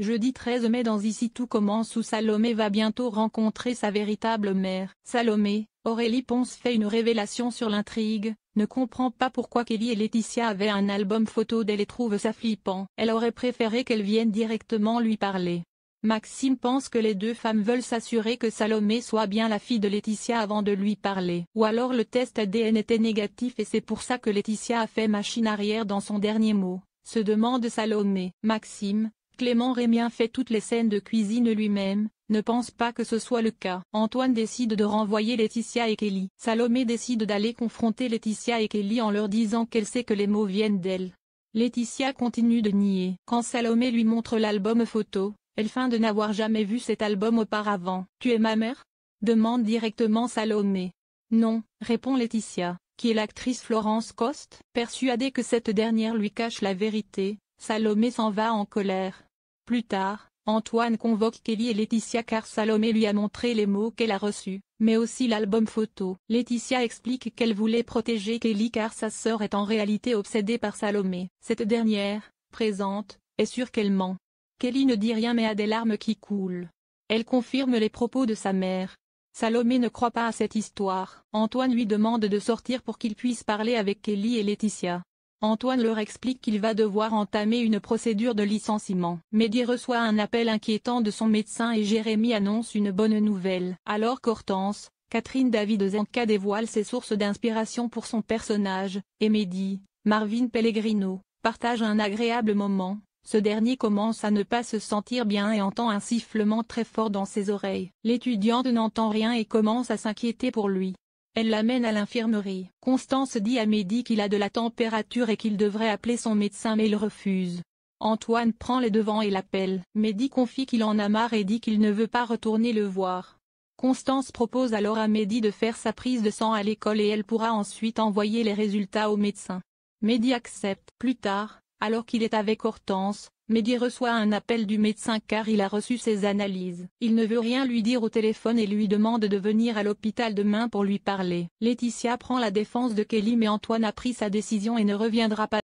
Jeudi 13 mai dans Ici tout commence où Salomé va bientôt rencontrer sa véritable mère. Salomé, Aurélie Ponce fait une révélation sur l'intrigue, ne comprend pas pourquoi Kelly et Laetitia avaient un album photo d'elle et trouve ça flippant. Elle aurait préféré qu'elle vienne directement lui parler. Maxime pense que les deux femmes veulent s'assurer que Salomé soit bien la fille de Laetitia avant de lui parler. Ou alors le test ADN était négatif et c'est pour ça que Laetitia a fait machine arrière dans son dernier mot, se demande Salomé. Maxime, Clément Rémien fait toutes les scènes de cuisine lui-même, ne pense pas que ce soit le cas. Antoine décide de renvoyer Laetitia et Kelly. Salomé décide d'aller confronter Laetitia et Kelly en leur disant qu'elle sait que les mots viennent d'elle. Laetitia continue de nier. Quand Salomé lui montre l'album photo, elle feint de n'avoir jamais vu cet album auparavant. « Tu es ma mère ?» demande directement Salomé. « Non », répond Laetitia, qui est l'actrice Florence Coste. Persuadée que cette dernière lui cache la vérité, Salomé s'en va en colère. Plus tard, Antoine convoque Kelly et Laetitia car Salomé lui a montré les mots qu'elle a reçus, mais aussi l'album photo. Laetitia explique qu'elle voulait protéger Kelly car sa sœur est en réalité obsédée par Salomé. Cette dernière, présente, est sûre qu'elle ment. Kelly ne dit rien mais a des larmes qui coulent. Elle confirme les propos de sa mère. Salomé ne croit pas à cette histoire. Antoine lui demande de sortir pour qu'il puisse parler avec Kelly et Laetitia. Antoine leur explique qu'il va devoir entamer une procédure de licenciement. Mehdi reçoit un appel inquiétant de son médecin et Jérémy annonce une bonne nouvelle. Alors qu'Hortense, Catherine David Zenka dévoile ses sources d'inspiration pour son personnage, et Mehdi, Marvin Pellegrino, partage un agréable moment. Ce dernier commence à ne pas se sentir bien et entend un sifflement très fort dans ses oreilles. L'étudiante n'entend rien et commence à s'inquiéter pour lui. Elle l'amène à l'infirmerie. Constance dit à Mehdi qu'il a de la température et qu'il devrait appeler son médecin mais il refuse. Antoine prend les devants et l'appelle. Mehdi confie qu'il en a marre et dit qu'il ne veut pas retourner le voir. Constance propose alors à Mehdi de faire sa prise de sang à l'école et elle pourra ensuite envoyer les résultats au médecin. Mehdi accepte. Plus tard, alors qu'il est avec Hortense, Mehdi reçoit un appel du médecin car il a reçu ses analyses. Il ne veut rien lui dire au téléphone et lui demande de venir à l'hôpital demain pour lui parler. Laetitia prend la défense de Kelly mais Antoine a pris sa décision et ne reviendra pas.